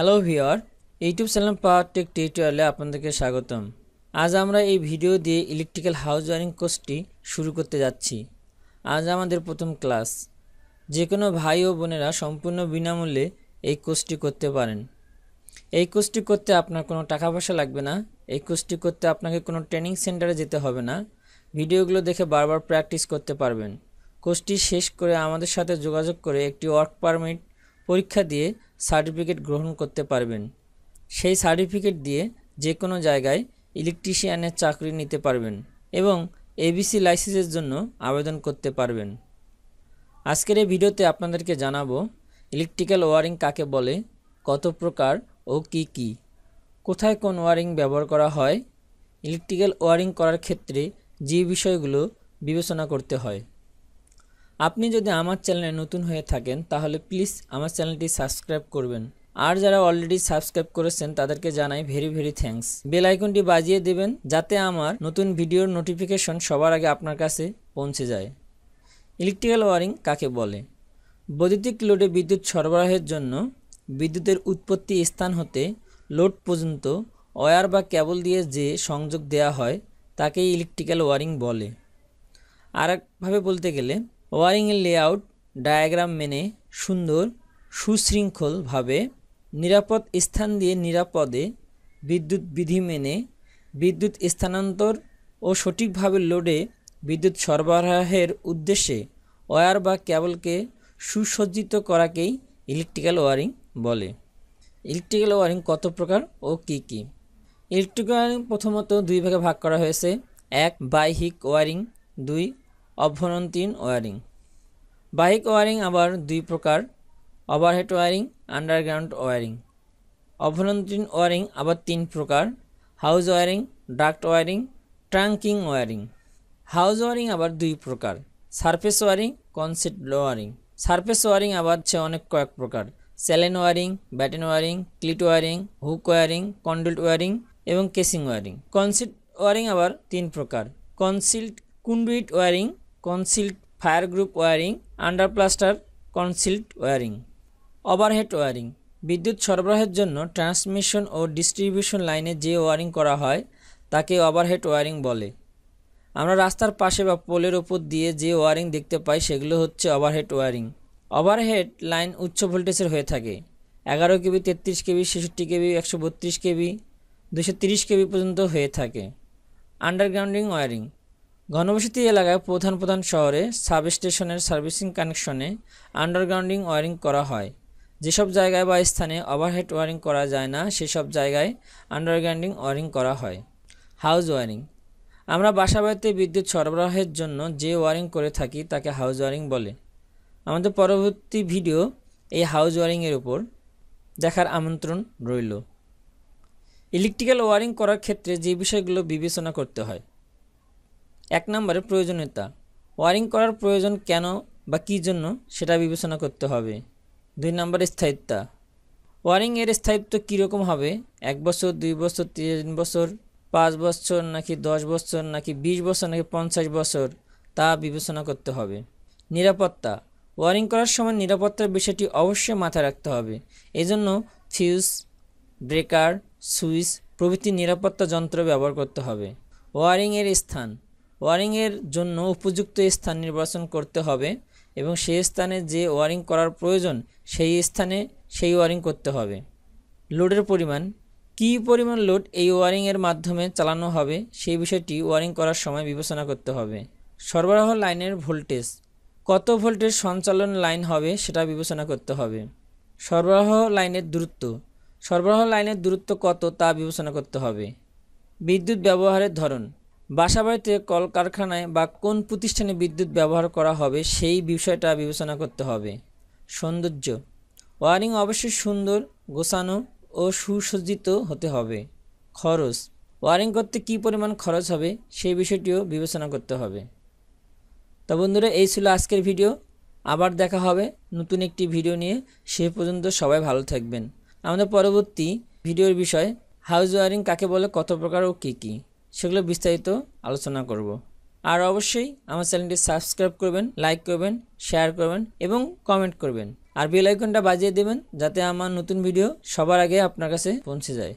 Hello ভিওর YouTube channel power tech টিউটোরিয়ালে আপনাদেরকে স্বাগতম আজ আমরা এই ভিডিও দিয়ে ইলেকট্রিক্যাল হাউস ওয়ারিং কোর্সটি শুরু করতে যাচ্ছি আজ আমাদের প্রথম ক্লাস যে কোনো ভাই ও বোনেরা সম্পূর্ণ বিনামূল্যে এই কোর্সটি করতে পারেন এই কোর্সটি করতে আপনার কোনো টাকা পয়সা লাগবে না এই কোর্সটি করতে আপনাকে কোনো ট্রেনিং সেন্টারে যেতে হবে না ভিডিওগুলো দেখে বারবার প্র্যাকটিস করতে পারবেন কোর্সটি শেষ করে আমাদের সাথে যোগাযোগ করে একটি ওয়ার্ক পারমিট পরীক্ষা দিয়ে সার্টিফিকেট গ্রহণ করতে পারবেন সেই সার্টিফিকেট দিয়ে যে কোনো জায়গায় ইলেকট্রিশিয়ানের চাকরি নিতে পারবেন এবং এবিসি লাইসেন্সের জন্য আবেদন করতে পারবেন আজকের এই ভিডিওতে আপনাদেরকে জানাবো ইলেকট্রিক্যাল ওয়ারিং কাকে বলে কত প্রকার ও কি কি। কোথায় কোন ওয়ারিং ব্যবহার করা হয় ইলেকট্রিক্যাল ওয়ারিং করার ক্ষেত্রে যে বিষয়গুলো বিবেচনা করতে হয় আপনি যদি আমার চ্যানেলে নতুন হয়ে থাকেন তাহলে প্লিজ আমার চ্যানেলটি সাবস্ক্রাইব করবেন আর যারা অলরেডি সাবস্ক্রাইব করেছেন তাদেরকে জানাই ভেরি ভেরি থ্যাংকস বেল আইকনটি বাজিয়ে দেবেন যাতে আমার নতুন ভিডিওর নোটিফিকেশন সবার আগে আপনার কাছে পৌঁছে যায় ইলেকট্রিক্যাল ওয়ারিং কাকে বলে বৈদ্যুতিক লোডে বিদ্যুৎ সরবরাহের জন্য বিদ্যুতের উৎপত্তি স্থান হতে লোড পর্যন্ত ওয়ার বা কেবল দিয়ে যে সংযোগ দেয়া হয় তাকেই ইলেকট্রিক্যাল ওয়ারিং বলে আর একভাবে বলতে গেলে ওয়ারিং লেআউট ডায়াগ্রাম মেনে সুন্দর সুশৃঙ্খলভাবে নিরাপদ স্থান দিয়ে নিরাপদে বিদ্যুৎ বিধি মেনে বিদ্যুৎ স্থানান্তর ও সঠিকভাবে লোডে বিদ্যুৎ সরবরাহের উদ্দেশ্যে ওয়ার বা ক্যাবলকে সুসজ্জিত করাকেই ইলেকট্রিক্যাল ওয়ারিং বলে ইলেকট্রিক্যাল ওয়ারিং কত প্রকার ও কি কি ইলেকট্রিক্যাল ওয়ারিং প্রথমত দুই ভাগে ভাগ করা হয়েছে এক বাইহিক ওয়ারিং দুই অভ্যন্তরীণ ওয়ারিং বাইক ওয়ারিং আবার দুই প্রকার ওভারহেড ওয়ারিং আন্ডারগ্রাউন্ড ওয়ারিং অভ্যন্তরীণ ওয়ারিং আবার তিন প্রকার house wiring duct wiring trunking wiring house wiring আবার দুই প্রকার surface wiring concealed wiring surface wiring আবার হচ্ছে অনেক কয়েক প্রকার স্যালেন wiring batten wiring cleat wiring hook wiring conduit wiring এবং কেসিং ওয়ারিং কনসিট ওয়ারিং আবার তিন প্রকার concealed conduit wiring concealed fire group wiring under plaster concealed wiring overhead wiring বিদ্যুৎ সরবরাহের জন্য ট্রান্সমিশন ও ডিস্ট্রিবিউশন লাইনে যে ওয়ারিং করা হয় তাকে ওভারহেড ওয়ারিং বলে আমরা রাস্তার পাশে বা পোলের ওপর দিয়ে যে ওয়ারিং দেখতে পাই সেগুলো হচ্ছে ওভারহেড ওয়ারিং ওভারহেড লাইন উচ্চ ভোল্টেজের হয়ে থাকে এগারো কেবি তেত্রিশ কেবি ছেষট্টি কেবি একশো বত্রিশ কেবি দুশো তিরিশ কেবি পর্যন্ত হয়ে থাকে আন্ডারগ্রাউন্ডিং ওয়ারিং ঘনবসতি এলাকায় প্রধান প্রধান শহরে সাব স্টেশনের সার্ভিসিং কানেকশনে আন্ডারগ্রাউন্ডিং ওয়ারিং করা হয় যেসব জায়গায় বা স্থানে ওভারহেড ওয়ারিং করা যায় না সেসব জায়গায় আন্ডারগ্রাউন্ডিং ওয়ারিং করা হয় হাউস ওয়ারিং আমরা বাসা বাড়িতে বিদ্যুৎ সরবরাহের জন্য যে ওয়ারিং করে থাকি তাকে হাউস ওয়ারিং বলে আমাদের পরবর্তী ভিডিও এই হাউস ওয়ারিংয়ের উপর দেখার আমন্ত্রণ রইল ইলেকট্রিক্যাল ওয়ারিং করার ক্ষেত্রে যে বিষয়গুলো বিবেচনা করতে হয় এক নম্বরে প্রয়োজনীয়তা ওয়ারিং করার প্রয়োজন কেন বা কী জন্য সেটা বিবেচনা করতে হবে দুই নম্বরে স্থায়িত্ব ওয়ারিং এর স্থায়িত্ব কীরকম হবে এক বছর দুই বছর তিন বছর পাঁচ বছর নাকি দশ বছর নাকি ২০ বছর নাকি পঞ্চাশ বছর তা বিবেচনা করতে হবে নিরাপত্তা ওয়ারিং করার সময় নিরাপত্তার বিষয়টি অবশ্যই মাথায় রাখতে হবে এজন্য ফিউজ ব্রেকার সুইচ প্রভৃতি নিরাপত্তা যন্ত্র ব্যবহার করতে হবে ওয়ারিংয়ের স্থান ওয়ারিংয়ের জন্য উপযুক্ত স্থান নির্বাচন করতে হবে এবং সেই স্থানে যে ওয়ারিং করার প্রয়োজন সেই স্থানে সেই ওয়ারিং করতে হবে লোডের পরিমাণ কি পরিমাণ লোড এই ওয়ারিংয়ের মাধ্যমে চালানো হবে সেই বিষয়টি ওয়ারিং করার সময় বিবেচনা করতে হবে সরবরাহ লাইনের ভোল্টেজ কত ভোল্টের সঞ্চালন লাইন হবে সেটা বিবেচনা করতে হবে সরবরাহ লাইনের দূরত্ব সরবরাহ লাইনের দূরত্ব কত তা বিবেচনা করতে হবে বিদ্যুৎ ব্যবহারের ধরন বাসাবাড়িতে কলকারখানায় বা কোন প্রতিষ্ঠানে বিদ্যুৎ ব্যবহার করা হবে সেই বিষয়টা বিবেচনা করতে হবে সৌন্দর্য ওয়ারিং অবশ্যই সুন্দর গোছানো ও সুসজ্জিত হতে হবে খরচ ওয়ারিং করতে কি পরিমাণ খরচ হবে সেই বিষয়টিও বিবেচনা করতে হবে তো বন্ধুরা এই ছিল আজকের ভিডিও আবার দেখা হবে নতুন একটি ভিডিও নিয়ে সে পর্যন্ত সবাই ভালো থাকবেন আমাদের পরবর্তী ভিডিওর বিষয় হাউস ওয়ারিং কাকে বলে কত প্রকার ও কী কী সেগুলো বিস্তারিত আলোচনা করব আর অবশ্যই আমার চ্যানেলটি সাবস্ক্রাইব করবেন লাইক করবেন শেয়ার করবেন এবং কমেন্ট করবেন আর বেল আইকনটা বাজিয়ে দেবেন যাতে আমার নতুন ভিডিও সবার আগে আপনার কাছে পৌঁছে যায়